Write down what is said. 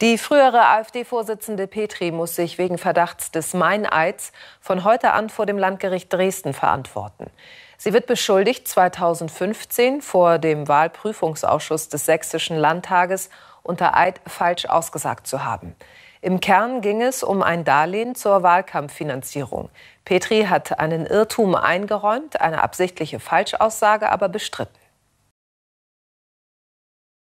Die frühere AfD-Vorsitzende Petri muss sich wegen Verdachts des Meineids von heute an vor dem Landgericht Dresden verantworten. Sie wird beschuldigt, 2015 vor dem Wahlprüfungsausschuss des Sächsischen Landtages unter Eid falsch ausgesagt zu haben. Im Kern ging es um ein Darlehen zur Wahlkampffinanzierung. Petri hat einen Irrtum eingeräumt, eine absichtliche Falschaussage aber bestritten.